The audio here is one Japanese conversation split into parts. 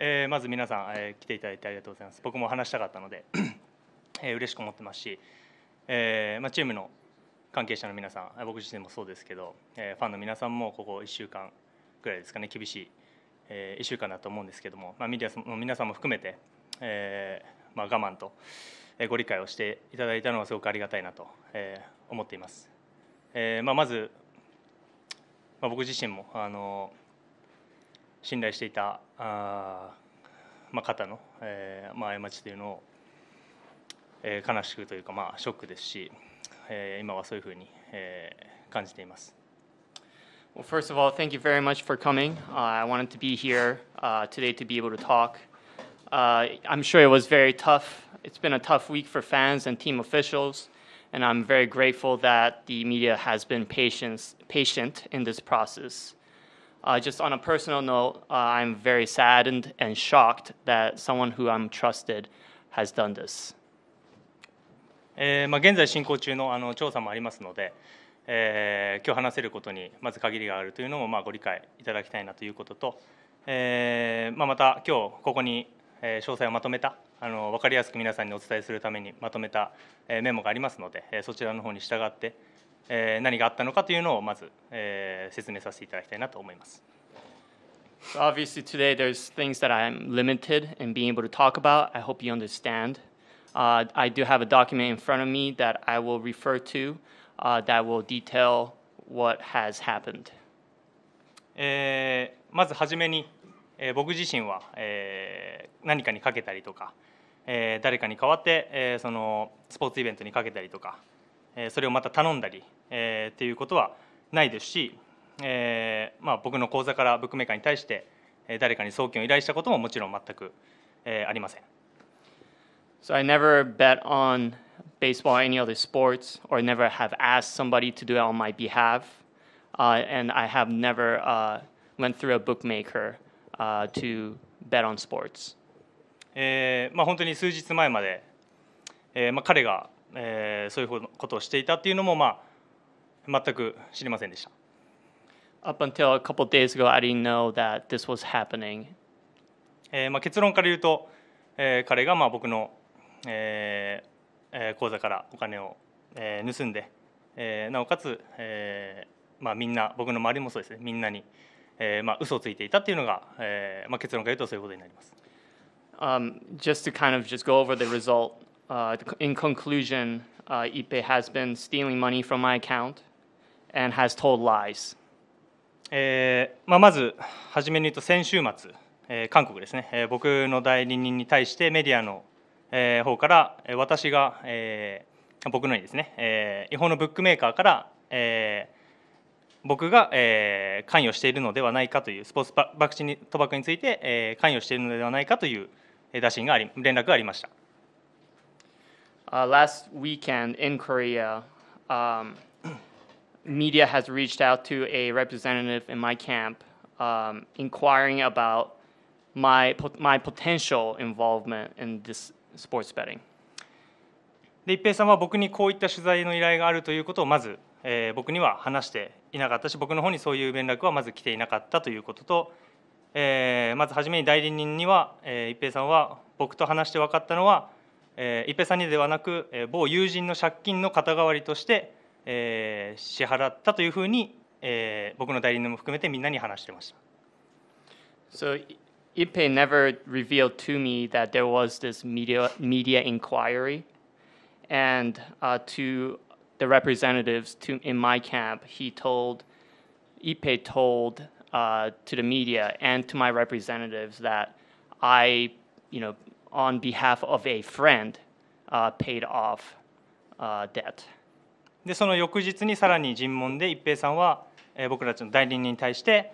えー、まず皆さん、えー、来ていただいてありがとうございます僕も話したかったので、えー、嬉しく思ってますし、えーまあ、チームの関係者の皆さん僕自身もそうですけど、えー、ファンの皆さんもここ1週間ぐらいですかね厳しい、えー、1週間だと思うんですけども、まあ、メディアの皆さんも含めて、えーまあ、我慢とえご理解をしていただいたのはすごくありがたいなと、えー、思っています、えーまあ、まず、まあ、僕自身もあのー信頼していたあ、まあ、方の、えーまあ、過ちというのを、えー、悲しくというか、まあ、ショックですし、えー、今はそういうふうに、えー、感じています。Well, first of all, thank you very much for coming. Uh, I wanted to be here uh, today to be able to talk. Uh, I'm sure it was very tough. It's been a tough week for fans and team officials, and I'm very grateful that the media has been patient, patient in this process. Uh, just on a personal note, uh, I'm very saddened and shocked that someone who I'm trusted has done this. えーまあ、現在進行中のあの調査もありますので、えー、今日話せることにまず限りがあるというのもまあご理解いただきたいなということと、えーまあ、また今日ここに詳細をまとめたあの分かりやすく皆さんにお伝えするためにまとめたメモがありますのでそちらの方に従ってえー、何があったのかというのをまず、えー、説明させていただきたいなと思います。So obviously today there's things that I'm limited in being able to talk about. I hope you understand. Uh, I do have a document in front of me that I will refer to uh, that will detail what has happened. えー、まずはじめに、えー、僕自身は、えー、何かにかけたりとか、えー、誰かに代わって、えー、そのスポーツイベントにかけたりとか、えー、それをまた頼んだり、えー、っていうことはないですし、えーまあ、僕の口座からブックメーカーに対して誰かに送金を依頼したことももちろん全く、えー、ありません。So I never bet on baseball or any other sports, or never have asked somebody to do it on my behalf, uh, and I have never uh, went through a bookmaker uh, to bet on sports. えーまあ、本当に数日前まで、えーまあ、彼が、えー、そういうことをしていたっていうのも、まあ全く知りませんでした。Up until a couple days ago, I didn't know that this was happening. えーまあ、結論から言うと、えー、彼がまあ僕の、えーえー、口座からお金を、えー、盗んで、えー、なおかつ、えーまあ、みんな僕の周りもそうですねみんなに、えーまあ嘘をついていたっていうのが、えーまあ、結論から言うとそういうことになります。Um, just to kind of just go over the result, uh, in conclusion, uh, Ipe has been stealing money from my account. and has told lies. えーまあ、まず、初めに言うと先週末、えー、韓国ですね、えー、僕の代理人に対してメディアの、えー、方から私が、えー、僕のにですね、えー、違法のブックメーカーから、えー、僕が、えー、関与しているのではないかというスポーツバクチに賭博について、えー、関与しているのではないかという打診があり連絡がありました。Uh, last weekend in Korea,、um media has reached out to a representative in my camp um, inquiring about my, my potential involvement in this sports betting. で一平さんは僕にこういった取材の依頼があるということをまず、えー、僕には話していなかったし僕の方にそういう連絡はまず来ていなかったということと、えー、まず初めに代理人には、えー、一平さんは僕と話して分かったのは、えー、一平さんにではなく、えー、某友人の借金の肩代わりとしてえー、支払ったというふうに、えー、僕の代理人も含めてみんなに話してました。So Ipe never revealed to me that there was this media media inquiry, and uh, to the representatives to in my camp, he told Ipe told uh, to the media and to my representatives that I, you know, on behalf of a friend, uh, paid off uh, debt. でその翌日にさらに尋問で一平さんは、僕たちの代理人に対して、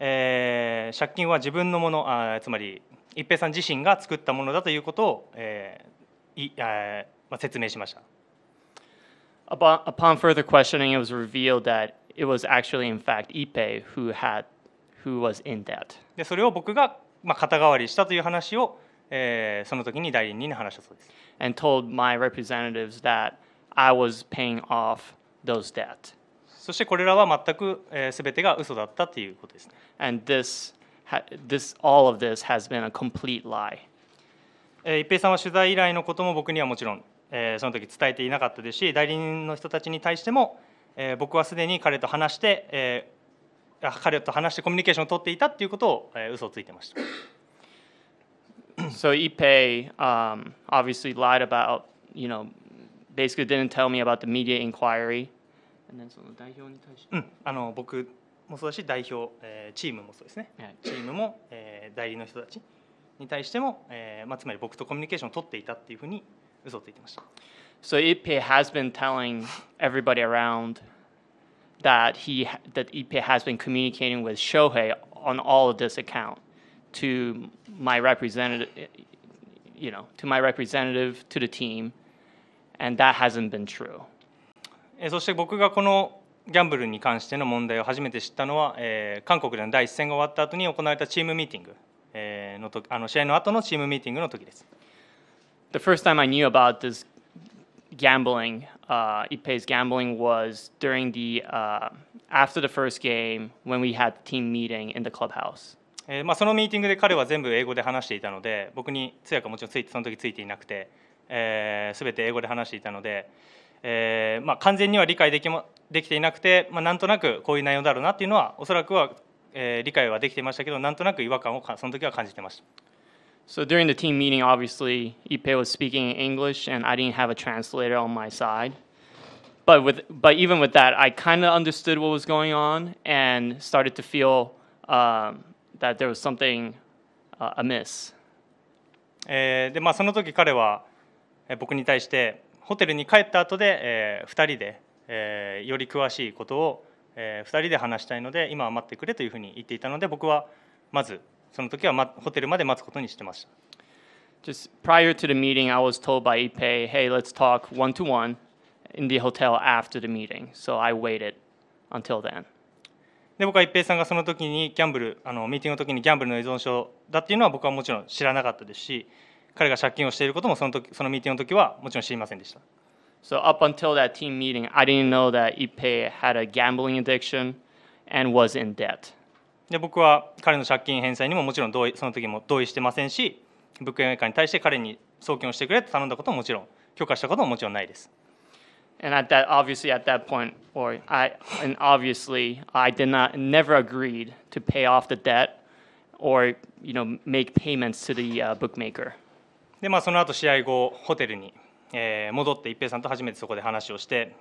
えー、借金は自分のものあつまり一平さん自身が作ったものだということを、えーいえーまあ、説明しました。Upon, upon further questioning, it was revealed that it was actually, in fact, Ipe who had who was in debt. でそれを僕が、まあ、肩代わりしたという話を、えー、その時に代理人に話したそうです。And told my representatives that I was paying off those debt. そしてこれらは全くすべてが嘘だったということですね。And this, this, all of this has been a complete lie. 一平さんは取材以来のことも僕にはもちろん、その時伝えていなかったですし、代理人の人たちに対しても、僕はすでに彼と話して、彼と話してコミュニケーションを取っていたということを嘘をついてました。So Ipe、um, obviously lied about, you know, basically didn't tell me about the media inquiry. And then, その代表に対して、うん、あの僕もそうだし代表、えー、チームもそうですね、はい、チームも、えー、代理の人たちに対しても、えーまあ、つまり僕とコミュニケーションを取っていたっていうふうに嘘をついてました。So Ipe has been telling everybody around that he that Ipe has been communicating with Shohei on all of this account to my representative, you know, to my representative to the team. And that hasn't been true. そして僕がこのギャンブルに関しての問題を初めて知ったのは、えー、韓国での第一戦が終わった後に行われたチームミーティング、えー、のとあの試合の後のチームミーティングの時です。The first time I knew about this gambling, uh, Ipe's gambling was during the uh, after the first game when we had team meeting in the clubhouse. えーまあ、そのミーティングで彼は全部英語で話していたので僕に通訳もちろんついてその時ついていなくて。えー、全て英語で話していたので、えーまあ、完全には理解できもできていなくて、まあ、なんとなくこういう内容だろうなっていうのはおそらくは、えー、理解はできていましたけどなんとなく違和感をその時は感じてました。So during the team meeting, obviously, Ipe was speaking in English, and I didn't have a translator on my side. But with but even with that, I kind of understood what was going on and started to feel um, that there was something uh, amiss. えー、でまあその時彼は僕に対してホテルに帰った後で、え2人で、えより詳しいことを、え2人で話したいので今は待ってくれというふうに言っていたので僕はまずその時は、ま、ホテルまで待つことにしてました。Just prior to the meeting, I was told by Ipe, hey, let's talk one to one in the hotel after the meeting. So I waited until then. で僕は一平さんがその時にギャンブルあのミーティングの時にギャンブルの依存症だっていうのは僕はもちろん知らなかったですし彼が借金をしていることもその時そのミーティングの時はもちろん知りませんでした。So up until that team meeting, I didn't know that Ipe had a gambling addiction and was in debt. で僕は彼の借金返済にももちろん同意その時も同意してませんし、物件メーに対して彼に送金をしてくれと頼んだことももちろん、許可したことももちろんないです。And at that, obviously, at that point, or I, and obviously, I did not, never agreed to pay off the debt or, you know, make payments to the uh, bookmaker. で、まあ、その後試合後ホテルに、え戻って一平さんと初めてそこで話をして、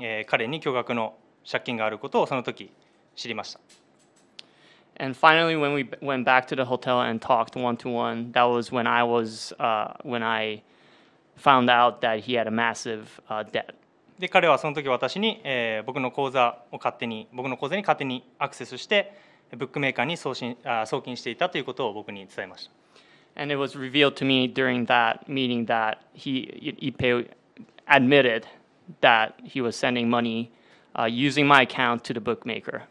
えー、彼に巨額の借金があることをその時知りました。And finally, when we went back to the hotel and talked one to one, that was when I was, uh, when I found out that he had a massive uh, debt. で彼はその時私に、えー、僕の口座を勝手に僕の口座に勝手にアクセスしてブックメーカーに送信あ送金していたということを僕に伝えました。And it was revealed to me during that meeting that he Ipe admitted that he was sending money uh, using my account to the bookmaker.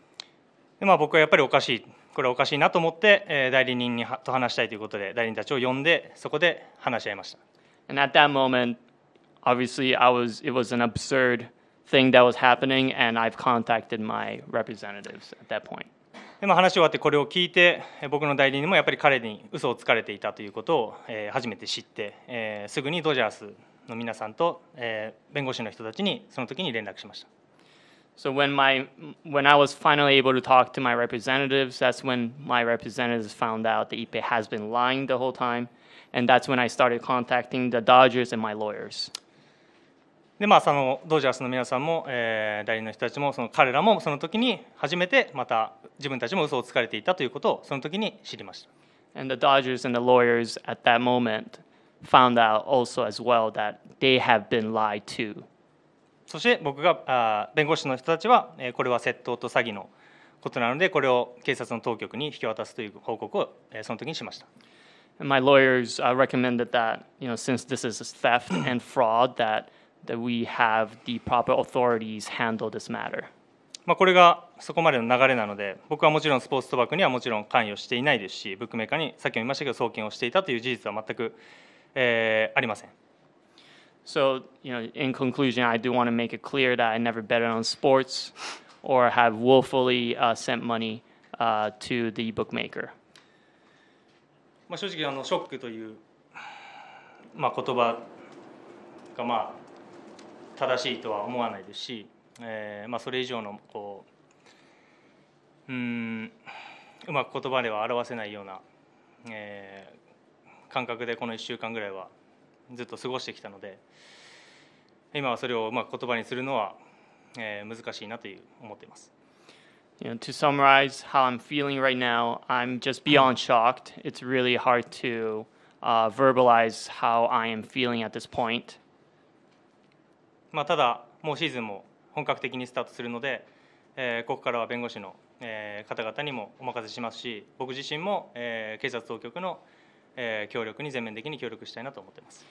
でまあ、僕はやっぱりおかしい、これおかしいなと思って、えー、代理人にと話したいということで、代理人たちを呼んで、そこで話し合いました。And at that moment, obviously, I was, it was an absurd thing that was happening, and I've contacted my representatives at that point. まあ、話し終わってこれを聞いて僕の代理人もやっぱり彼に嘘をつかれていたということを、え初めて知って、えすぐにドジャースの皆さんと、え弁護士の人たちにその時に連絡しました。So when my when I was finally able to talk to my representatives, that's when my representatives found out that Ipe has been lying the whole time, and that's when I started contacting the Dodgers and my lawyers. でまあ、そのドジャースの皆さんも、えー、代理の人たちもその彼らもその時に初めてまた自分たちも嘘をつかれていたということをその時に知りました。And the Dodgers and the lawyers at that moment found out also as well that they have been lied to. そして僕があ弁護士の人たちは、えー、これは窃盗と詐欺のことなのでこれを警察の当局に引き渡すという報告を、えー、その時にしました。And my lawyers、uh, recommended that, you know, since this is theft and fraud, that that we have the proper authorities handle this matter. まあこれがそこまでの流れなので僕はもちろんスポーツ賭博にはもちろん関与していないですしブックメーカーにさっきも言いましたけど送金をしていたという事実は全く、えー、ありません。So, you know, in conclusion, I do want to make it clear that I never bet on sports or have willfully uh, sent money uh, to the bookmaker. まあ正直あのショックというまあ言葉がまあ正しいとは思わないですし、えーまあ、それ以上のこううんうまく言葉では表せないような、えー、感覚でこの1週間ぐらいはずっと過ごしてきたので今はそれをうまく言葉にするのは、えー、難しいなという思っています。You know, to summarize how I'm feeling right now, I'm just beyond shocked. It's really hard to uh, verbalize how I am feeling at this point. まあ、ただ、もうシーズンも本格的にスタートするので、えー、ここからは弁護士の、えー、方々にもお任せしますし僕自身も、えー、警察当局の、えー、協力に全面的に協力したいなと思っています。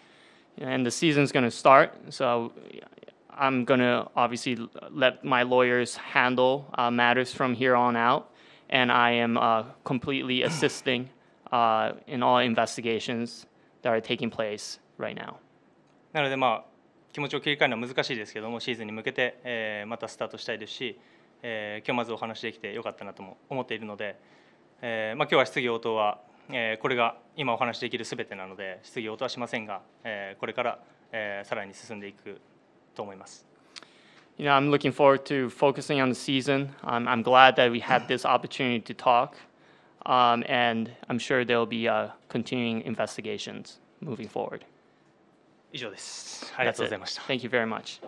And the season's going to start, so I'm going to obviously let my lawyers handle uh, matters from here on out, and I am uh, completely assisting uh, in all investigations that are taking place right now. なので、まあ気持ちを切り替えるのは難しいですけどもシーズンに向けて、えまたスタートしたいですし、え今日まずお話できてよかったなとも思っているので、えま今日は質疑応答は、えこれが今お話できるすべてなので質疑応答はしませんが、えこれから、えさらに進んでいくと思います。You know, I'm looking forward to focusing on the season. Um, I'm glad that we had this opportunity to talk, um, and I'm sure there'll w i be uh, continuing investigations moving forward. 以上です。ありがとうございました。Thank you very much.